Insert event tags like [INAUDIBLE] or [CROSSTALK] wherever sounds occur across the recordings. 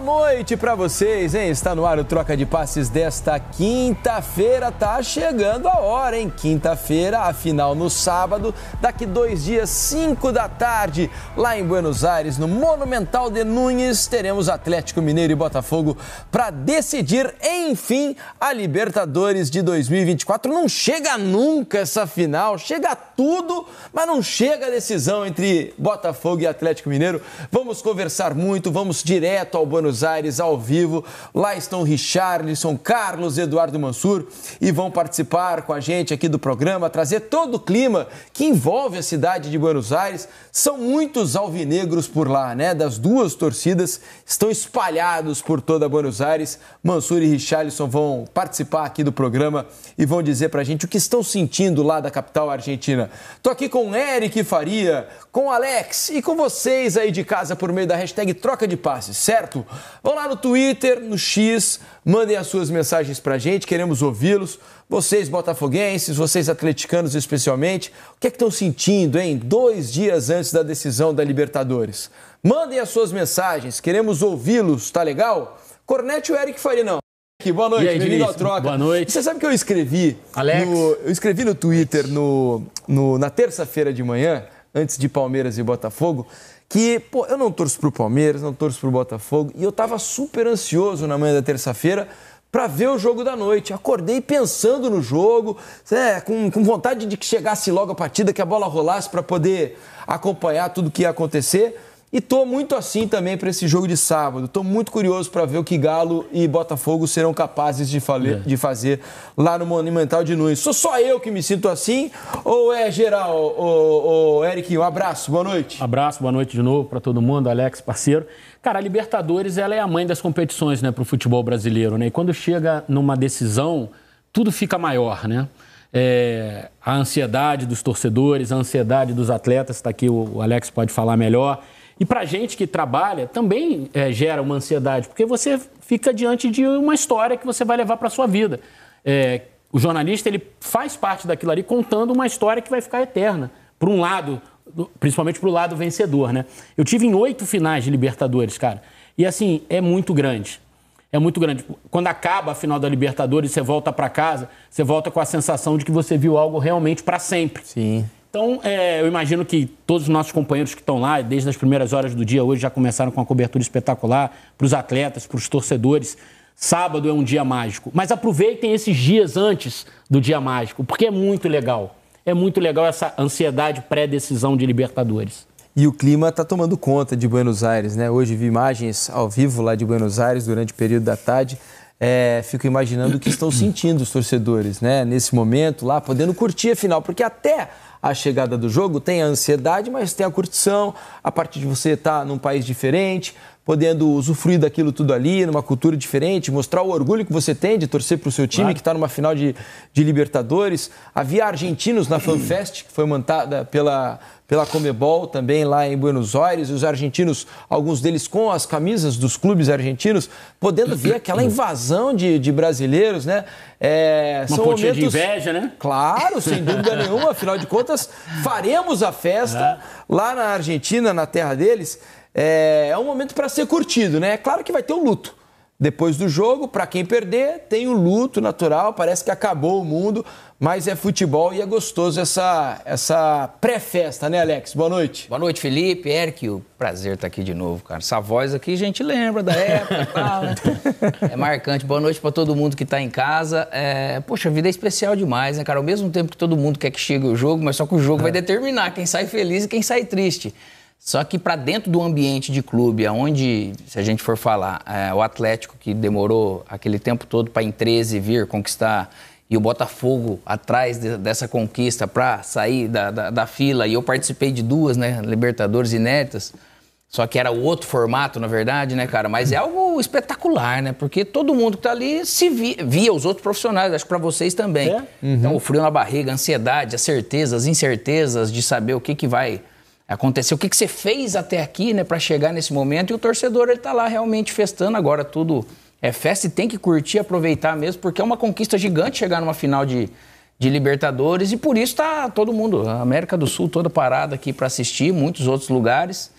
Boa noite para vocês, hein? Está no ar o Troca de Passes desta quinta-feira. Tá chegando a hora, hein? Quinta-feira, afinal no sábado, daqui dois dias, cinco da tarde, lá em Buenos Aires, no Monumental de Nunes, teremos Atlético Mineiro e Botafogo para decidir, enfim, a Libertadores de 2024. Não chega nunca essa final, chega tudo, mas não chega a decisão entre Botafogo e Atlético Mineiro. Vamos conversar muito, vamos direto ao Buenos Buenos Aires ao vivo. Lá estão Richarlison, Carlos, Eduardo Mansur e vão participar com a gente aqui do programa, trazer todo o clima que envolve a cidade de Buenos Aires. São muitos alvinegros por lá, né? Das duas torcidas estão espalhados por toda Buenos Aires. Mansur e Richarlison vão participar aqui do programa e vão dizer pra gente o que estão sentindo lá da capital argentina. Tô aqui com Eric Faria, com Alex e com vocês aí de casa por meio da hashtag Troca de Passes, certo? Vão lá no Twitter, no X, mandem as suas mensagens pra gente, queremos ouvi-los. Vocês botafoguenses, vocês atleticanos especialmente, o que é que estão sentindo, hein? Dois dias antes da decisão da Libertadores. Mandem as suas mensagens, queremos ouvi-los, tá legal? Cornete o Eric Farinão. Boa noite, aí, bem-vindo à troca. Boa noite. Você sabe que eu escrevi. Alex. No, eu escrevi no Twitter no, no na terça-feira de manhã, antes de Palmeiras e Botafogo, que, pô, eu não torço pro Palmeiras, não torço pro Botafogo, e eu tava super ansioso na manhã da terça-feira para ver o jogo da noite. Acordei pensando no jogo, é, com, com, vontade de que chegasse logo a partida, que a bola rolasse para poder acompanhar tudo que ia acontecer. E tô muito assim também para esse jogo de sábado. Tô muito curioso para ver o que Galo e Botafogo serão capazes de, fale... é. de fazer lá no Monumental de Nunes. Sou só eu que me sinto assim ou é geral? o Eric, um abraço, boa noite. abraço, boa noite de novo para todo mundo, Alex, parceiro. Cara, a Libertadores ela é a mãe das competições, né, para o futebol brasileiro, né? E quando chega numa decisão, tudo fica maior, né? É, a ansiedade dos torcedores, a ansiedade dos atletas, está aqui o Alex pode falar melhor e para gente que trabalha, também é, gera uma ansiedade, porque você fica diante de uma história que você vai levar para a sua vida. É, o jornalista ele faz parte daquilo ali contando uma história que vai ficar eterna. Por um lado, principalmente para o lado vencedor, né? Eu tive em oito finais de Libertadores, cara. E assim, é muito grande. É muito grande. Quando acaba a final da Libertadores, você volta para casa, você volta com a sensação de que você viu algo realmente para sempre. Sim. Então, é, eu imagino que todos os nossos companheiros que estão lá, desde as primeiras horas do dia hoje, já começaram com uma cobertura espetacular para os atletas, para os torcedores. Sábado é um dia mágico. Mas aproveitem esses dias antes do dia mágico, porque é muito legal. É muito legal essa ansiedade pré-decisão de Libertadores. E o clima está tomando conta de Buenos Aires, né? Hoje vi imagens ao vivo lá de Buenos Aires durante o período da tarde é, fico imaginando o que estão sentindo os torcedores, né? Nesse momento lá, podendo curtir a final, porque até a chegada do jogo tem a ansiedade, mas tem a curtição, a parte de você estar tá num país diferente, podendo usufruir daquilo tudo ali, numa cultura diferente, mostrar o orgulho que você tem de torcer para o seu time claro. que está numa final de, de Libertadores. Havia argentinos na FanFest, que foi montada pela, pela Comebol também lá em Buenos Aires, os argentinos, alguns deles com as camisas dos clubes argentinos, podendo ver aquela [COUGHS] invasão de, de brasileiros, né? É, Uma são momentos, de inveja, né? Claro, sem [LAUGHS] dúvida nenhuma, afinal de contas, faremos a festa lá na Argentina, na terra deles é, é um momento para ser curtido, né? É claro que vai ter um luto. Depois do jogo, para quem perder, tem o um luto natural, parece que acabou o mundo, mas é futebol e é gostoso essa, essa pré-festa, né, Alex? Boa noite. Boa noite, Felipe, Eric, o prazer estar tá aqui de novo, cara. Essa voz aqui a gente lembra da época e tal, né? É marcante. Boa noite para todo mundo que está em casa. É, poxa, a vida é especial demais, né, cara? Ao mesmo tempo que todo mundo quer que chegue o jogo, mas só que o jogo é. vai determinar quem sai feliz e quem sai triste. Só que para dentro do ambiente de clube, aonde, se a gente for falar, é, o Atlético que demorou aquele tempo todo para em 13 vir conquistar e o Botafogo atrás de, dessa conquista para sair da, da, da, fila. E eu participei de duas, né, Libertadores inéditas. Só que era outro formato, na verdade, né, cara? Mas é algo espetacular, né? Porque todo mundo que tá ali se via, via os outros profissionais, acho que para vocês também. É? Então, uhum. Então, o frio na barriga, a ansiedade, a certeza, as incertezas de saber o que, que vai aconteceu, o que, que você fez até aqui, né, para chegar nesse momento. E o torcedor ele tá lá realmente festando agora tudo é festa e tem que curtir, aproveitar mesmo, porque é uma conquista gigante chegar numa final de, de Libertadores e por isso tá todo mundo, a América do Sul toda parada aqui para assistir, muitos outros lugares.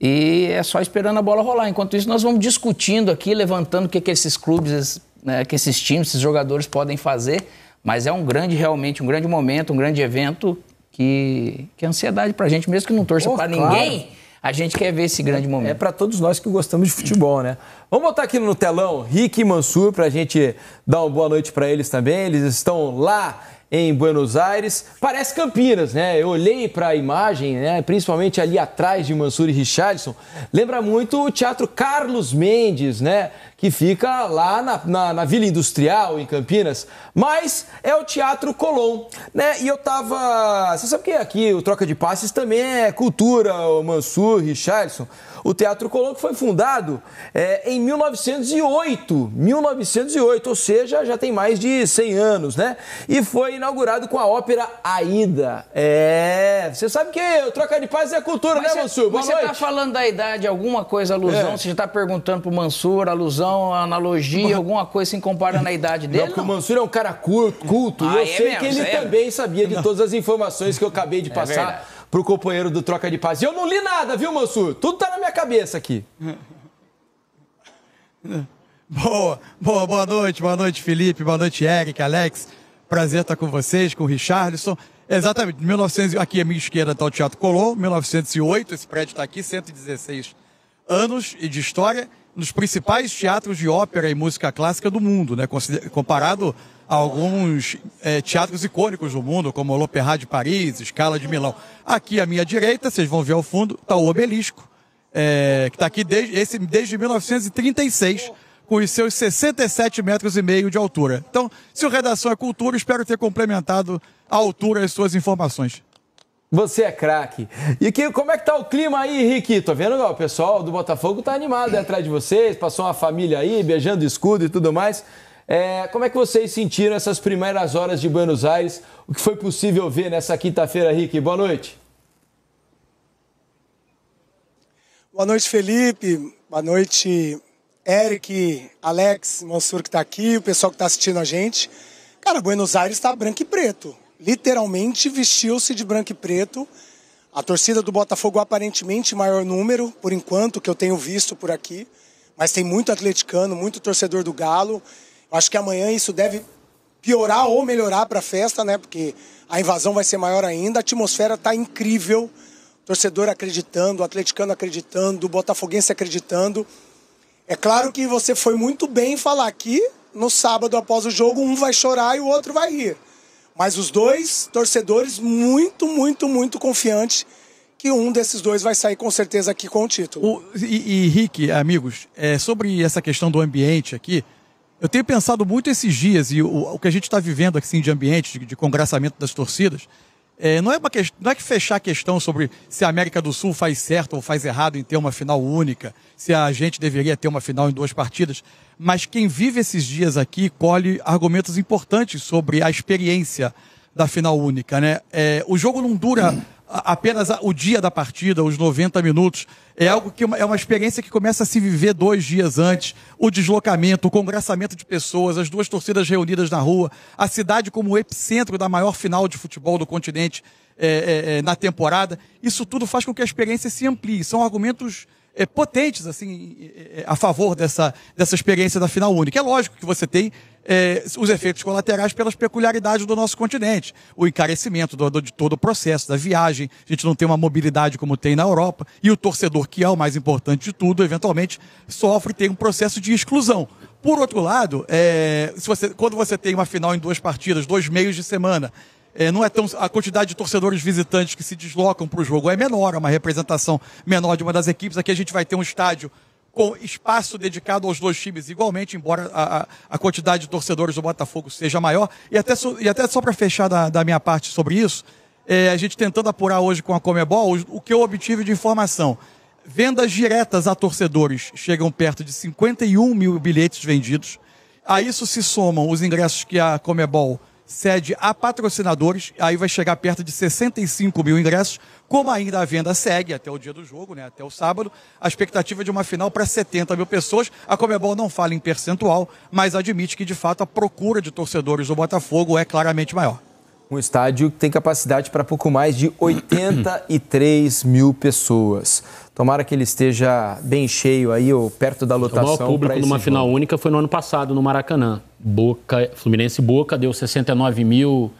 E é só esperando a bola rolar. Enquanto isso, nós vamos discutindo aqui, levantando o que, que esses clubes, né, que esses times, esses jogadores podem fazer. Mas é um grande, realmente, um grande momento, um grande evento que, que é ansiedade pra gente, mesmo que não torça para claro. ninguém. A gente quer ver esse grande é, é momento. É para todos nós que gostamos de futebol, né? Vamos botar aqui no telão Rick e Mansur para a gente dar uma boa noite para eles também. Eles estão lá em Buenos Aires. Parece Campinas, né? Eu olhei para a imagem, né? principalmente ali atrás de Mansur e Richardson. Lembra muito o Teatro Carlos Mendes, né? que fica lá na, na, na, Vila Industrial, em Campinas, mas é o Teatro Colom, né? E eu tava. Você sabe que aqui o Troca de Passes também é cultura, o Mansur, Richardson. O Teatro Colom que foi fundado é, em 1908, 1908, ou seja, já tem mais de 100 anos, né? E foi inaugurado com a ópera Aida. É, você sabe que o Troca de Passes é cultura, mas né, Mansur? Boa mas você tá falando da idade, alguma coisa, alusão? É. Você já tá perguntando pro Mansur, alusão? uma analogia, alguma coisa se assim, compara na idade dele? Não, porque o Mansur é um cara curto, culto, Ah, e eu é sei mesmo, que ele é- também sabia de todas as informações que eu acabei de é passar para o companheiro do Troca de Paz. E eu não li nada, viu, Mansur? Tudo está na minha cabeça aqui. [LAUGHS] Boa, boa, boa noite, boa noite, Felipe, boa noite, Eric, Alex. Prazer estar com vocês, com o Richardson. Exatamente, 1900, aqui à minha esquerda está o Teatro Colô, 1908, esse prédio está aqui, 116 anos e de história nos principais teatros de ópera e música clássica do mundo, né? comparado a alguns é, teatros icônicos do mundo, como l'Opéra de Paris, Scala de Milão. Aqui à minha direita, vocês vão ver ao fundo, está o Obelisco, é, que está aqui desde, esse, desde 1936, com os seus 67 metros e meio de altura. Então, se o Redação é Cultura, espero ter complementado a altura as suas informações. Você é craque. E que, como é que tá o clima aí, Henrique? Tô vendo, ó, o pessoal do Botafogo tá animado é atrás de vocês, passou uma família aí, beijando escudo e tudo mais. É, como é que vocês sentiram essas primeiras horas de Buenos Aires? O que foi possível ver nessa quinta-feira, Henrique? Boa noite. Boa noite, Felipe. Boa noite, Eric, Alex, Mansur que está aqui, o pessoal que está assistindo a gente. Cara, Buenos Aires está branco e preto literalmente vestiu-se de branco e preto. A torcida do Botafogo aparentemente maior número, por enquanto, que eu tenho visto por aqui. Mas tem muito atleticano, muito torcedor do Galo. Eu acho que amanhã isso deve piorar ou melhorar para a festa, né? Porque a invasão vai ser maior ainda. A atmosfera está incrível. torcedor acreditando, o atleticano acreditando, o botafoguense acreditando. É claro que você foi muito bem falar aqui no sábado após o jogo, um vai chorar e o outro vai rir. Mas os dois torcedores muito, muito, muito confiantes que um desses dois vai sair com certeza aqui com o título. O, e, e Rick, amigos, é, sobre essa questão do ambiente aqui, eu tenho pensado muito esses dias e o, o que a gente está vivendo assim de ambiente, de, de congressamento das torcidas, é, não, é uma que, não é que fechar a questão sobre se a América do Sul faz certo ou faz errado em ter uma final única, se a gente deveria ter uma final em duas partidas, mas quem vive esses dias aqui colhe argumentos importantes sobre a experiência da final única. Né? É, o jogo não dura apenas o dia da partida, os 90 minutos, é algo que é, é uma experiência que começa a se viver dois dias antes. O deslocamento, o congressamento de pessoas, as duas torcidas reunidas na rua, a cidade como o epicentro da maior final de futebol do continente é, é, é, na temporada. Isso tudo faz com que a experiência se amplie. São argumentos é, potentes assim é, é, a favor dessa, dessa experiência da final única. É lógico que você tem é, os efeitos colaterais pelas peculiaridades do nosso continente. O encarecimento do, do, de todo o processo, da viagem, a gente não tem uma mobilidade como tem na Europa, e o torcedor, que é o mais importante de tudo, eventualmente sofre tem um processo de exclusão. Por outro lado, é, se você, quando você tem uma final em duas partidas, dois meios de semana, é, não é tão a quantidade de torcedores visitantes que se deslocam para o jogo é menor, é uma representação menor de uma das equipes. Aqui a gente vai ter um estádio com espaço dedicado aos dois times igualmente, embora a, a quantidade de torcedores do Botafogo seja maior. E até, e até só para fechar da, da, minha parte sobre isso, é, a gente tentando apurar hoje com a Comebol o, o que eu obtive de informação. Vendas diretas a torcedores chegam perto de 51 mil bilhetes vendidos. A isso se somam os ingressos que a Comebol cede a patrocinadores, aí vai chegar perto de 65 mil ingressos. Como ainda a venda segue até o dia do jogo, né, até o sábado, a expectativa é de uma final para 70 mil pessoas. A Comebol não fala em percentual, mas admite que, de fato, a procura de torcedores do Botafogo é claramente maior. Um estádio que tem capacidade para pouco mais de 83 [COUGHS] mil pessoas. Tomara que ele esteja bem cheio aí, ou perto da lotação. O maior público numa jogo. final única foi no ano passado, no Maracanã. Boca, Fluminense Boca deu 69 mil.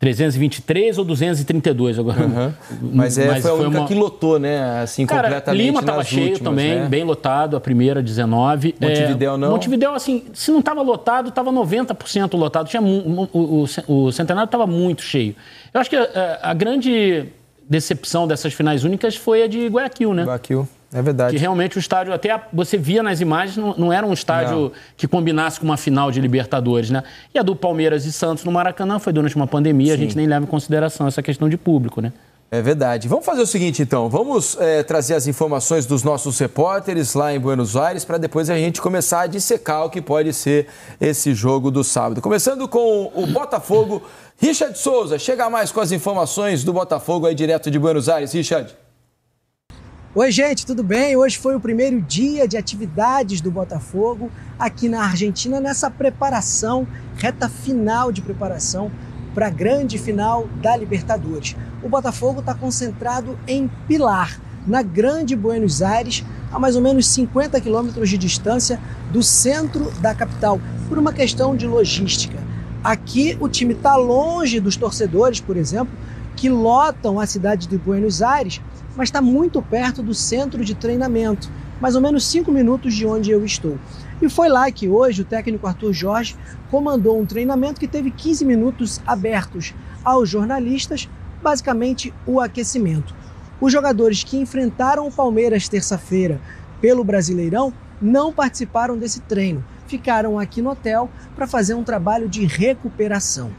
323 ou 232 agora. Uhum. Mas, é, mas foi a única foi uma... que lotou, né? Assim, Cara, completamente. Lima estava cheio últimas, também, né? bem lotado, a primeira, 19. Montevideo é, não? Montevideo, assim, se não estava lotado, estava 90% lotado. Tinha, o, o, o Centenário estava muito cheio. Eu acho que a, eh, a, grande decepção dessas finais únicas foi a de Guayaquil, né? Guayaquil. É verdade. Que realmente o estádio, até você via nas imagens, não, não era um estádio não. que combinasse com uma final de Libertadores, né? E a do Palmeiras e Santos no Maracanã foi durante uma pandemia, Sim. a gente nem leva em consideração essa questão de público, né? É verdade. Vamos fazer o seguinte, então. Vamos é, trazer as informações dos nossos repórteres lá em Buenos Aires para depois a gente começar a dissecar o que pode ser esse jogo do sábado. Começando com o Botafogo. Richard Souza, chega mais com as informações do Botafogo aí direto de Buenos Aires. Richard. Oi, gente, tudo bem? Hoje foi o primeiro dia de atividades do Botafogo aqui na Argentina, nessa preparação, reta final de preparação para a grande final da Libertadores. O Botafogo está concentrado em Pilar, na Grande Buenos Aires, a mais ou menos 50 quilômetros de distância do centro da capital, por uma questão de logística. Aqui o time está longe dos torcedores, por exemplo, que lotam a cidade de Buenos Aires mas está muito perto do centro de treinamento, mais ou menos cinco minutos de onde eu estou. E foi lá que hoje o técnico Arthur Jorge comandou um treinamento que teve 15 minutos abertos aos jornalistas, basicamente o aquecimento. Os jogadores que enfrentaram o Palmeiras terça-feira pelo Brasileirão não participaram desse treino, ficaram aqui no hotel para fazer um trabalho de recuperação.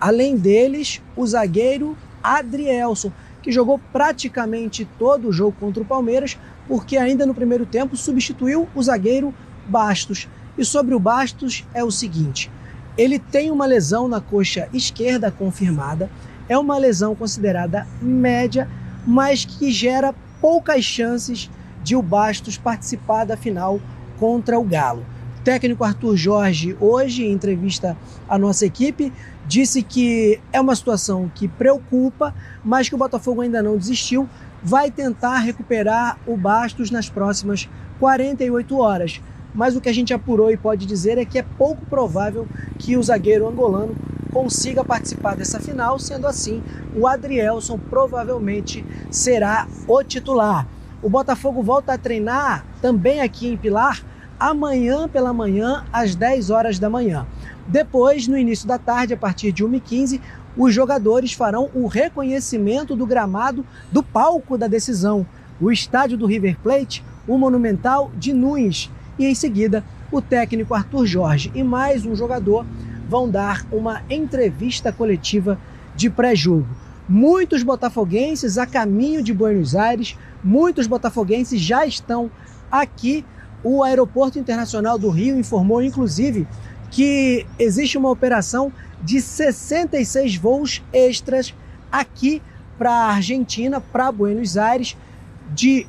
Além deles, o zagueiro Adrielson, que jogou praticamente todo o jogo contra o Palmeiras, porque ainda no primeiro tempo substituiu o zagueiro Bastos. E sobre o Bastos é o seguinte: ele tem uma lesão na coxa esquerda confirmada, é uma lesão considerada média, mas que gera poucas chances de o Bastos participar da final contra o Galo técnico Arthur Jorge, hoje, em entrevista à nossa equipe, disse que é uma situação que preocupa, mas que o Botafogo ainda não desistiu, vai tentar recuperar o Bastos nas próximas 48 horas. Mas o que a gente apurou e pode dizer é que é pouco provável que o zagueiro angolano consiga participar dessa final, sendo assim, o Adrielson provavelmente será o titular. O Botafogo volta a treinar também aqui em Pilar amanhã pela manhã, às 10 horas da manhã. Depois, no início da tarde, a partir de 1h15, os jogadores farão o reconhecimento do gramado do palco da decisão, o estádio do River Plate, o Monumental de Nunes. E em seguida, o técnico Arthur Jorge e mais um jogador vão dar uma entrevista coletiva de pré-jogo. Muitos botafoguenses a caminho de Buenos Aires, muitos botafoguenses já estão aqui o Aeroporto Internacional do Rio informou, inclusive, que existe uma operação de 66 voos extras aqui para a Argentina, para Buenos Aires, de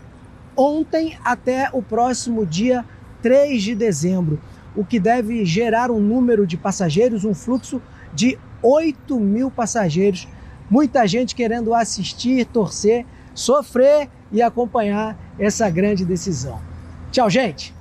ontem até o próximo dia 3 de dezembro, o que deve gerar um número de passageiros, um fluxo de 8 mil passageiros. Muita gente querendo assistir, torcer, sofrer e acompanhar essa grande decisão. Tchau, gente!